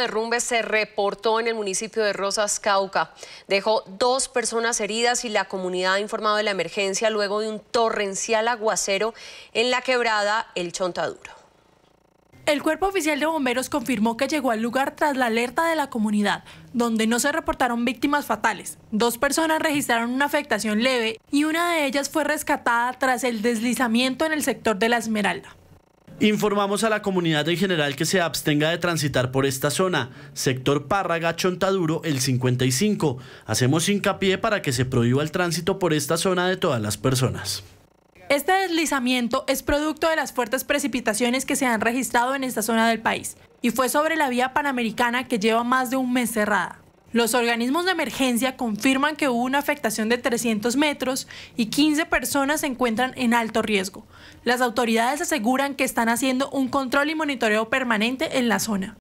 derrumbe se reportó en el municipio de Rosas, Cauca. Dejó dos personas heridas y la comunidad ha informado de la emergencia luego de un torrencial aguacero en la quebrada El Chontaduro. El Cuerpo Oficial de Bomberos confirmó que llegó al lugar tras la alerta de la comunidad, donde no se reportaron víctimas fatales. Dos personas registraron una afectación leve y una de ellas fue rescatada tras el deslizamiento en el sector de La Esmeralda. Informamos a la comunidad en general que se abstenga de transitar por esta zona, sector Párraga Chontaduro el 55. Hacemos hincapié para que se prohíba el tránsito por esta zona de todas las personas. Este deslizamiento es producto de las fuertes precipitaciones que se han registrado en esta zona del país y fue sobre la vía panamericana que lleva más de un mes cerrada. Los organismos de emergencia confirman que hubo una afectación de 300 metros y 15 personas se encuentran en alto riesgo. Las autoridades aseguran que están haciendo un control y monitoreo permanente en la zona.